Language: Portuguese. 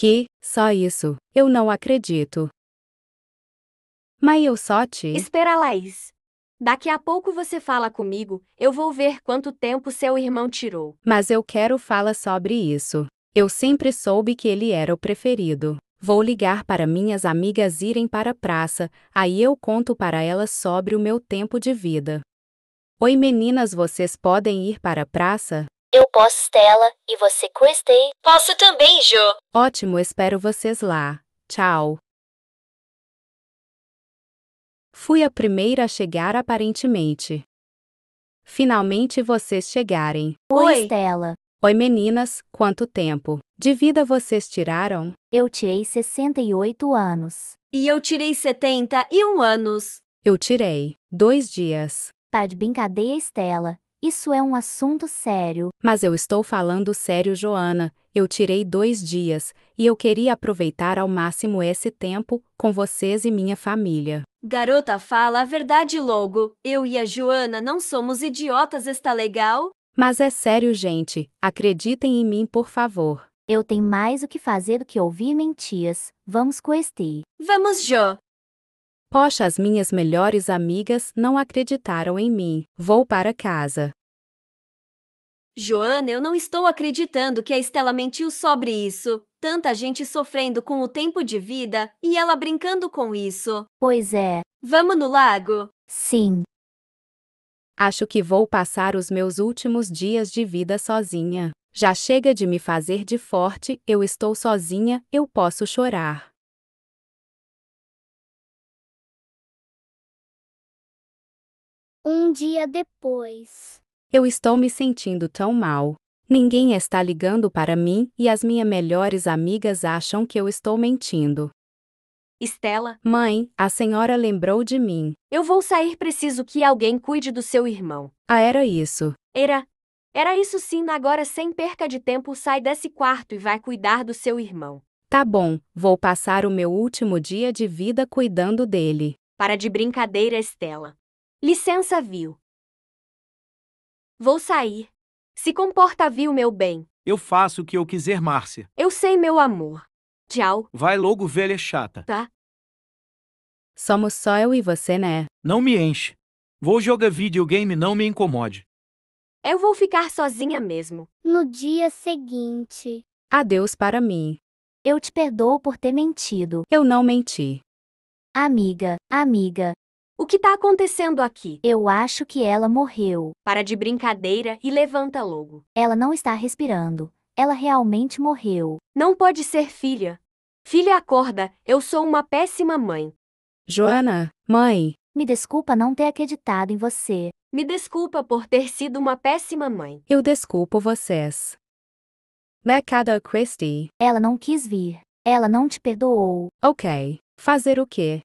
Que, só isso, eu não acredito. Mas eu só te. Espera, Laís. Daqui a pouco você fala comigo, eu vou ver quanto tempo seu irmão tirou. Mas eu quero falar sobre isso. Eu sempre soube que ele era o preferido. Vou ligar para minhas amigas irem para a praça, aí eu conto para elas sobre o meu tempo de vida. Oi meninas, vocês podem ir para a praça? Eu posso, Stella, e você, Christy? Posso também, Jo. Ótimo, espero vocês lá. Tchau. Fui a primeira a chegar aparentemente. Finalmente vocês chegarem. Oi, Stella. Oi, meninas, quanto tempo? De vida vocês tiraram? Eu tirei 68 anos. E eu tirei 71 anos. Eu tirei dois dias. Tá de brincadeira, Stella. Isso é um assunto sério. Mas eu estou falando sério, Joana. Eu tirei dois dias e eu queria aproveitar ao máximo esse tempo com vocês e minha família. Garota, fala a verdade logo. Eu e a Joana não somos idiotas, está legal? Mas é sério, gente. Acreditem em mim, por favor. Eu tenho mais o que fazer do que ouvir mentiras. Vamos com este. Vamos, Jo. Poxa, as minhas melhores amigas não acreditaram em mim. Vou para casa. Joana, eu não estou acreditando que a Estela mentiu sobre isso. Tanta gente sofrendo com o tempo de vida e ela brincando com isso. Pois é. Vamos no lago? Sim. Acho que vou passar os meus últimos dias de vida sozinha. Já chega de me fazer de forte, eu estou sozinha, eu posso chorar. Um dia depois. Eu estou me sentindo tão mal. Ninguém está ligando para mim e as minhas melhores amigas acham que eu estou mentindo. Estela, mãe, a senhora lembrou de mim. Eu vou sair, preciso que alguém cuide do seu irmão. Ah, era isso. Era. Era isso sim, agora sem perca de tempo, sai desse quarto e vai cuidar do seu irmão. Tá bom, vou passar o meu último dia de vida cuidando dele. Para de brincadeira, Estela. Licença, viu? Vou sair. Se comporta, viu, meu bem. Eu faço o que eu quiser, Márcia. Eu sei, meu amor. Tchau. Vai logo, velha chata. Tá. Somos só eu e você, né? Não me enche. Vou jogar videogame, não me incomode. Eu vou ficar sozinha mesmo. No dia seguinte, Adeus para mim. eu te perdoo por ter mentido. Eu não menti. Amiga, amiga, o que tá acontecendo aqui? Eu acho que ela morreu. Para de brincadeira e levanta logo. Ela não está respirando. Ela realmente morreu. Não pode ser filha. Filha, acorda, eu sou uma péssima mãe. Joana, mãe. Me desculpa não ter acreditado em você. Me desculpa por ter sido uma péssima mãe. Eu desculpo vocês. Mercado Christie. Ela não quis vir. Ela não te perdoou. Ok. Fazer o quê?